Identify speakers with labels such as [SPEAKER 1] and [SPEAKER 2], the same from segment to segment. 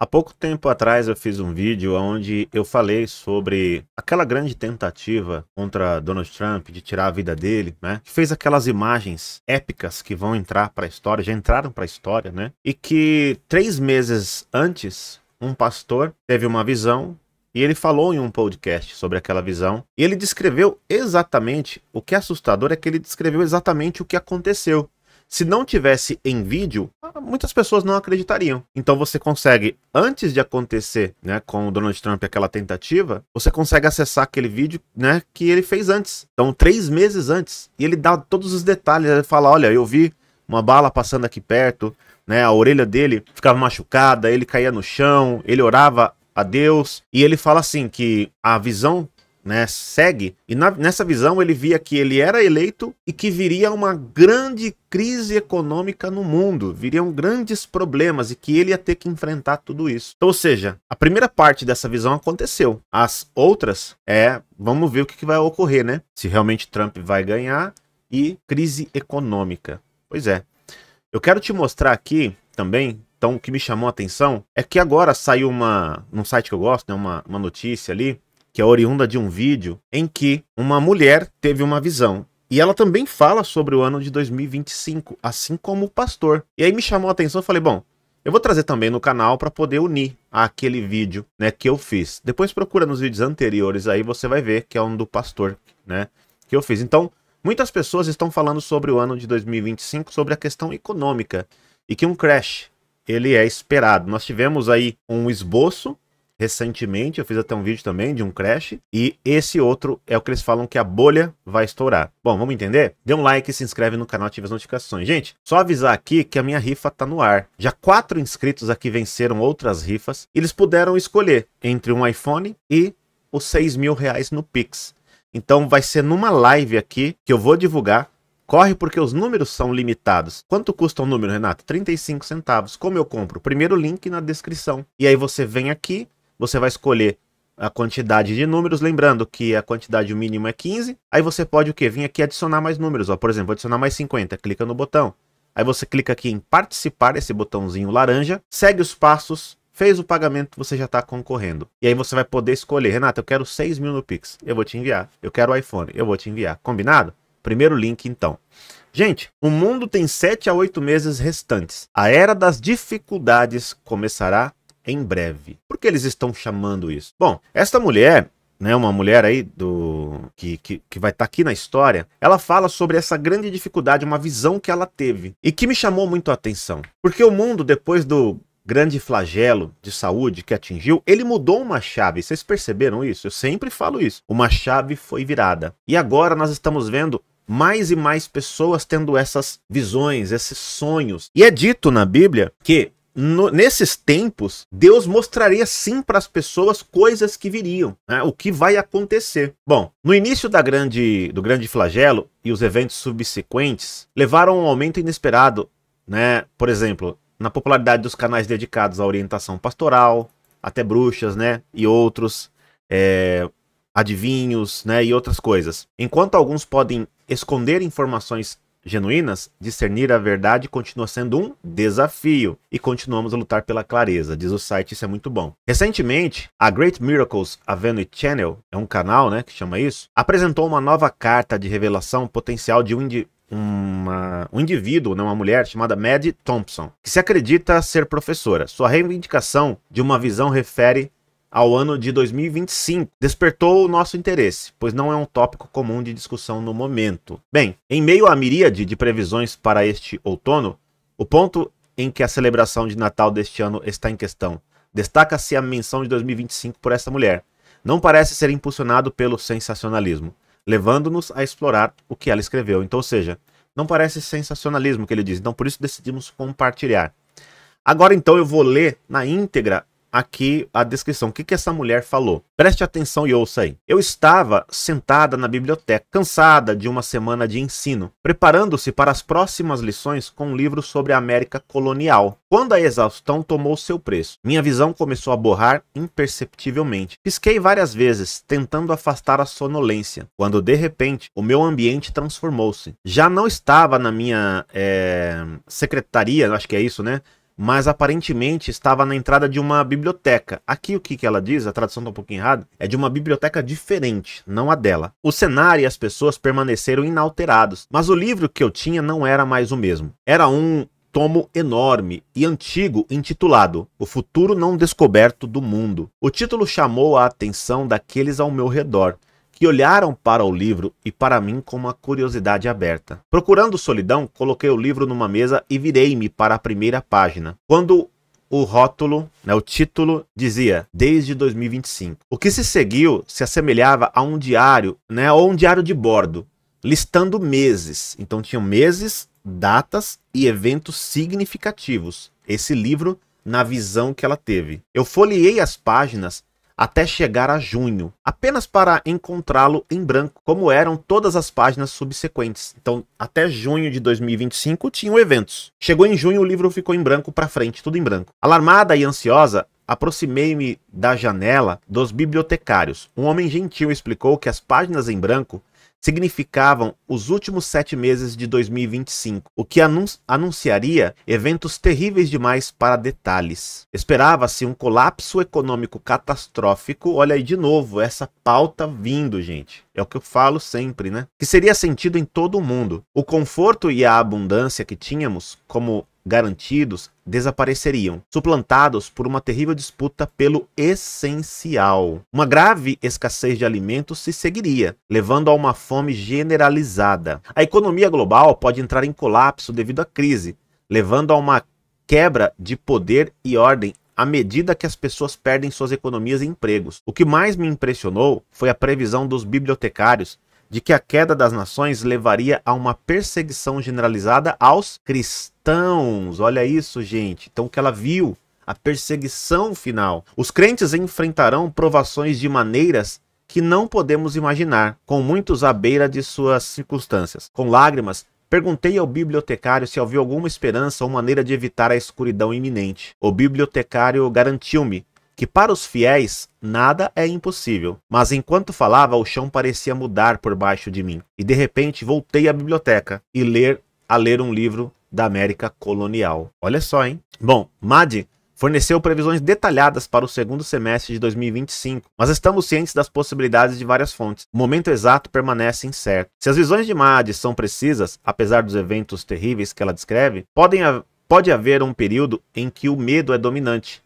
[SPEAKER 1] Há pouco tempo atrás eu fiz um vídeo onde eu falei sobre aquela grande tentativa contra Donald Trump de tirar a vida dele, né? Que fez aquelas imagens épicas que vão entrar para a história, já entraram para a história, né? E que três meses antes, um pastor teve uma visão e ele falou em um podcast sobre aquela visão. E ele descreveu exatamente o que é assustador é que ele descreveu exatamente o que aconteceu. Se não tivesse em vídeo, muitas pessoas não acreditariam. Então você consegue, antes de acontecer né, com o Donald Trump aquela tentativa, você consegue acessar aquele vídeo né, que ele fez antes. Então, três meses antes. E ele dá todos os detalhes. Ele fala: olha, eu vi uma bala passando aqui perto, né? A orelha dele ficava machucada, ele caía no chão, ele orava a Deus. E ele fala assim que a visão né, segue. E na, nessa visão ele via que ele era eleito e que viria uma grande crise econômica no mundo, viriam grandes problemas e que ele ia ter que enfrentar tudo isso. Então, ou seja, a primeira parte dessa visão aconteceu. As outras é, vamos ver o que, que vai ocorrer, né? Se realmente Trump vai ganhar e crise econômica. Pois é. Eu quero te mostrar aqui também então, o que me chamou a atenção é que agora saiu uma. num site que eu gosto, né? Uma, uma notícia ali, que é oriunda de um vídeo em que uma mulher teve uma visão. E ela também fala sobre o ano de 2025, assim como o pastor. E aí me chamou a atenção, eu falei, bom, eu vou trazer também no canal para poder unir aquele vídeo, né, que eu fiz. Depois procura nos vídeos anteriores aí, você vai ver que é um do pastor, né, que eu fiz. Então, muitas pessoas estão falando sobre o ano de 2025, sobre a questão econômica e que um crash ele é esperado. Nós tivemos aí um esboço recentemente. Eu fiz até um vídeo também de um crash. E esse outro é o que eles falam que a bolha vai estourar. Bom, vamos entender? Dê um like, se inscreve no canal, ative as notificações. Gente, só avisar aqui que a minha rifa tá no ar. Já quatro inscritos aqui venceram outras rifas. e Eles puderam escolher entre um iPhone e os 6 mil reais no Pix. Então vai ser numa live aqui que eu vou divulgar Corre porque os números são limitados. Quanto custa o um número, Renato? 35 centavos. Como eu compro? Primeiro link na descrição. E aí você vem aqui, você vai escolher a quantidade de números, lembrando que a quantidade mínima é 15. Aí você pode o que? Vir aqui adicionar mais números, ó. por exemplo, adicionar mais 50, clica no botão. Aí você clica aqui em participar, esse botãozinho laranja, segue os passos, fez o pagamento, você já está concorrendo. E aí você vai poder escolher, Renata, eu quero 6 mil no Pix, eu vou te enviar. Eu quero o iPhone, eu vou te enviar. Combinado? Primeiro link então. Gente, o mundo tem 7 a 8 meses restantes. A era das dificuldades começará em breve. Por que eles estão chamando isso? Bom, esta mulher né, uma mulher aí do que, que, que vai estar tá aqui na história, ela fala sobre essa grande dificuldade, uma visão que ela teve e que me chamou muito a atenção. Porque o mundo, depois do grande flagelo de saúde que atingiu, ele mudou uma chave. Vocês perceberam isso? Eu sempre falo isso. Uma chave foi virada. E agora nós estamos vendo mais e mais pessoas tendo essas visões, esses sonhos. E é dito na Bíblia que no, nesses tempos, Deus mostraria sim para as pessoas coisas que viriam, né? o que vai acontecer. Bom, no início da grande, do grande flagelo e os eventos subsequentes levaram a um aumento inesperado, né? por exemplo, na popularidade dos canais dedicados à orientação pastoral, até bruxas né? e outros. É, adivinhos, né, e outras coisas. Enquanto alguns podem esconder informações genuínas, discernir a verdade continua sendo um desafio e continuamos a lutar pela clareza, diz o site, isso é muito bom. Recentemente, a Great Miracles Avenue Channel, é um canal, né, que chama isso, apresentou uma nova carta de revelação potencial de um uma, um indivíduo, né, uma mulher chamada Maddie Thompson, que se acredita ser professora. Sua reivindicação de uma visão refere ao ano de 2025 despertou o nosso interesse, pois não é um tópico comum de discussão no momento. Bem, em meio à miríade de previsões para este outono, o ponto em que a celebração de Natal deste ano está em questão destaca-se a menção de 2025 por esta mulher. Não parece ser impulsionado pelo sensacionalismo, levando-nos a explorar o que ela escreveu. Então, ou seja, não parece sensacionalismo que ele diz, então por isso decidimos compartilhar. Agora então eu vou ler na íntegra aqui a descrição. O que, que essa mulher falou? Preste atenção e ouça aí. Eu estava sentada na biblioteca, cansada de uma semana de ensino, preparando-se para as próximas lições com um livro sobre a América colonial. Quando a exaustão tomou seu preço, minha visão começou a borrar imperceptivelmente. Pisquei várias vezes, tentando afastar a sonolência, quando de repente o meu ambiente transformou-se. Já não estava na minha é, secretaria, acho que é isso, né? mas aparentemente estava na entrada de uma biblioteca. Aqui o que, ela diz, a tradução está um pouquinho errada, é de uma biblioteca diferente, não a dela. O cenário e as pessoas permaneceram inalterados, mas o livro que eu tinha não era mais o mesmo. Era um tomo enorme e antigo intitulado O Futuro Não Descoberto do Mundo. O título chamou a atenção daqueles ao meu redor que olharam para o livro e para mim com uma curiosidade aberta. Procurando solidão, coloquei o livro numa mesa e virei-me para a primeira página. Quando o rótulo, né, o título dizia desde 2025. O que se seguiu se assemelhava a um diário, né, ou um diário de bordo, listando meses. Então tinham meses, datas e eventos significativos. Esse livro na visão que ela teve. Eu folheei as páginas até chegar a junho, apenas para encontrá-lo em branco, como eram todas as páginas subsequentes. Então, até junho de 2025 tinham eventos. Chegou em junho, o livro ficou em branco para frente, tudo em branco. Alarmada e ansiosa, aproximei-me da janela dos bibliotecários. Um homem gentil explicou que as páginas em branco significavam os últimos sete meses de 2025, o que anun anunciaria eventos terríveis demais para detalhes. Esperava-se um colapso econômico catastrófico. Olha aí de novo essa pauta vindo, gente. É o que eu falo sempre, né? Que seria sentido em todo o mundo. O conforto e a abundância que tínhamos como garantidos desapareceriam, suplantados por uma terrível disputa pelo essencial. Uma grave escassez de alimentos se seguiria, levando a uma fome generalizada. A economia global pode entrar em colapso devido à crise, levando a uma quebra de poder e ordem à medida que as pessoas perdem suas economias e empregos. O que mais me impressionou foi a previsão dos bibliotecários de que a queda das nações levaria a uma perseguição generalizada aos cristãos. Olha isso, gente. Então, o que ela viu? A perseguição final. Os crentes enfrentarão provações de maneiras que não podemos imaginar, com muitos à beira de suas circunstâncias. Com lágrimas, perguntei ao bibliotecário se havia alguma esperança ou maneira de evitar a escuridão iminente. O bibliotecário garantiu-me que para os fiéis nada é impossível. Mas enquanto falava, o chão parecia mudar por baixo de mim, e de repente voltei à biblioteca e ler a ler um livro da América colonial. Olha só, hein? Bom, Madi forneceu previsões detalhadas para o segundo semestre de 2025, mas estamos cientes das possibilidades de várias fontes. O momento exato permanece incerto. Se as visões de Madi são precisas, apesar dos eventos terríveis que ela descreve, podem, pode haver um período em que o medo é dominante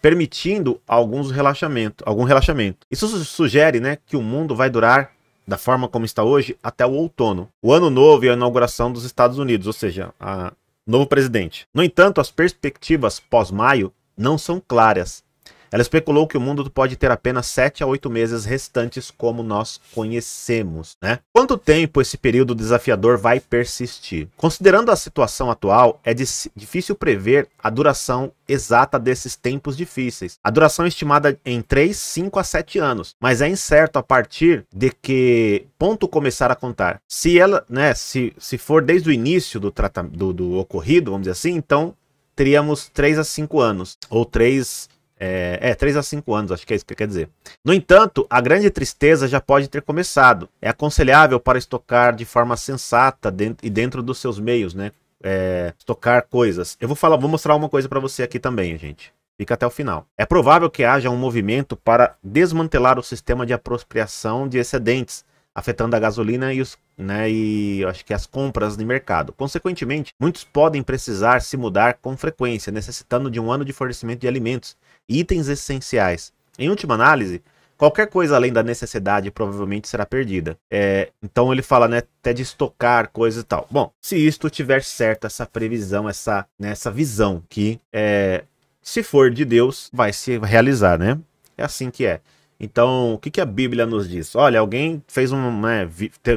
[SPEAKER 1] permitindo alguns relaxamento, algum relaxamento. Isso sugere né, que o mundo vai durar da forma como está hoje até o outono, o ano novo e a inauguração dos Estados Unidos, ou seja, a novo presidente. No entanto, as perspectivas pós-maio não são claras ela especulou que o mundo pode ter apenas 7 a 8 meses restantes como nós conhecemos, né? Quanto tempo esse período desafiador vai persistir? Considerando a situação atual, é difícil prever a duração exata desses tempos difíceis. A duração é estimada em 3, 5 a 7 anos, mas é incerto a partir de que ponto começar a contar. Se ela, né, se, se for desde o início do, do, do ocorrido, vamos dizer assim, então teríamos 3 a 5 anos, ou 3 é, é 3 a 5 anos, acho que é isso que quer dizer. No entanto, a grande tristeza já pode ter começado. É aconselhável para estocar de forma sensata dentro, e dentro dos seus meios, né? É, estocar coisas. Eu vou falar, vou mostrar uma coisa para você aqui também, gente. Fica até o final. É provável que haja um movimento para desmantelar o sistema de apropriação de excedentes afetando a gasolina e, os, né, e acho que as compras no mercado. Consequentemente, muitos podem precisar se mudar com frequência, necessitando de um ano de fornecimento de alimentos e itens essenciais. Em última análise, qualquer coisa além da necessidade provavelmente será perdida. É, então ele fala, né, até de estocar coisas e tal. Bom, se isto tiver certo, essa previsão, essa, né, essa visão que é, se for de Deus, vai se realizar, né? É assim que é. Então, o que, que a Bíblia nos diz? Olha, alguém fez um. Né,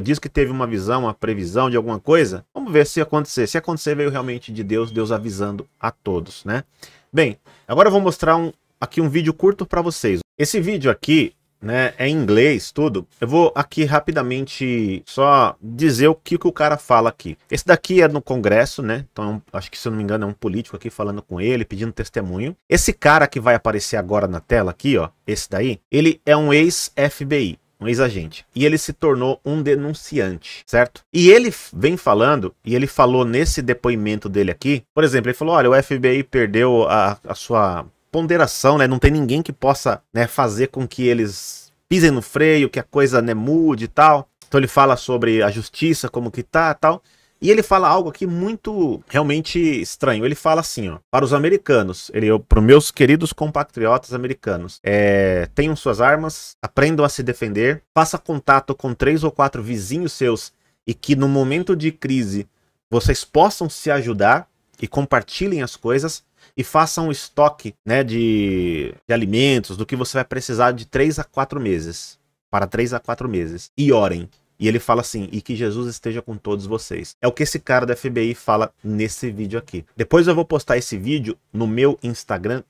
[SPEAKER 1] diz que teve uma visão, uma previsão de alguma coisa. Vamos ver se acontecer. Se acontecer, veio realmente de Deus, Deus avisando a todos, né? Bem, agora eu vou mostrar um, aqui um vídeo curto para vocês. Esse vídeo aqui né? É em inglês, tudo. Eu vou aqui rapidamente só dizer o que, que o cara fala aqui. Esse daqui é no Congresso, né? Então, é um, acho que se eu não me engano, é um político aqui falando com ele, pedindo testemunho. Esse cara que vai aparecer agora na tela aqui, ó, esse daí, ele é um ex-FBI. Um ex-agente. E ele se tornou um denunciante, certo? E ele vem falando, e ele falou nesse depoimento dele aqui, por exemplo, ele falou: olha, o FBI perdeu a, a sua ponderação, né? Não tem ninguém que possa né, fazer com que eles pisem no freio, que a coisa né, mude e tal. Então ele fala sobre a justiça, como que tá tal. E ele fala algo aqui muito realmente estranho. Ele fala assim, ó, para os americanos, ele, para os meus queridos compatriotas americanos, é, tenham suas armas, aprendam a se defender, faça contato com três ou quatro vizinhos seus e que no momento de crise vocês possam se ajudar e compartilhem as coisas e faça um estoque né, de, de alimentos, do que você vai precisar de 3 a 4 meses. Para 3 a 4 meses. E orem. E ele fala assim: e que Jesus esteja com todos vocês. É o que esse cara da FBI fala nesse vídeo aqui. Depois eu vou postar esse vídeo no meu Instagram,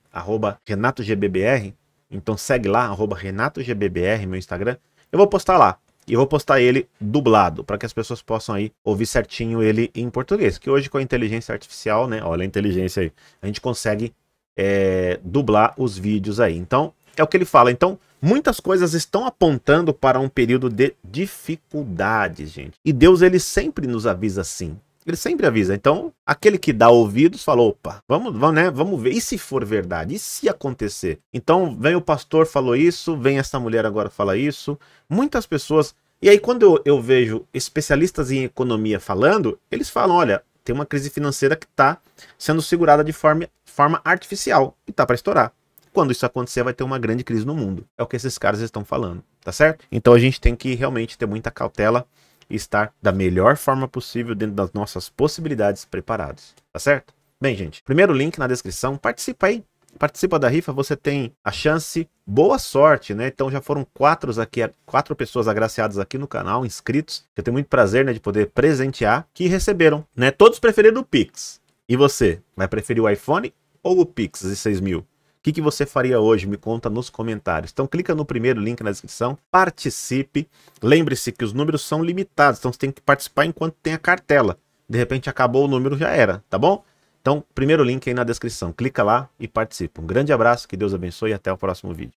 [SPEAKER 1] RenatoGBBR. Então segue lá, RenatoGBBR, meu Instagram. Eu vou postar lá. E eu vou postar ele dublado, para que as pessoas possam aí ouvir certinho ele em português. Que hoje com a inteligência artificial, né? Olha a inteligência aí. A gente consegue é, dublar os vídeos aí. Então, é o que ele fala. Então, muitas coisas estão apontando para um período de dificuldades, gente. E Deus, ele sempre nos avisa assim. Ele sempre avisa. Então, aquele que dá ouvidos falou, opa, vamos, vamos, né? Vamos ver. E se for verdade? E se acontecer? Então, vem o pastor falou isso, vem essa mulher agora fala isso. Muitas pessoas. E aí, quando eu, eu vejo especialistas em economia falando, eles falam: olha, tem uma crise financeira que está sendo segurada de forma, forma artificial e está para estourar. Quando isso acontecer, vai ter uma grande crise no mundo. É o que esses caras estão falando, tá certo? Então a gente tem que realmente ter muita cautela e estar da melhor forma possível dentro das nossas possibilidades preparados, tá certo? Bem, gente, primeiro link na descrição, participa aí, participa da rifa, você tem a chance, boa sorte, né? Então já foram quatro aqui, quatro pessoas agraciadas aqui no canal, inscritos, eu tenho muito prazer, né, de poder presentear, que receberam, né? Todos preferiram o Pix. E você, vai preferir o iPhone ou o Pix de 6 mil? O que, que você faria hoje? Me conta nos comentários. Então clica no primeiro link na descrição, participe. Lembre-se que os números são limitados, então você tem que participar enquanto tem a cartela. De repente acabou o número, já era, tá bom? Então, primeiro link aí na descrição. Clica lá e participe. Um grande abraço, que Deus abençoe e até o próximo vídeo.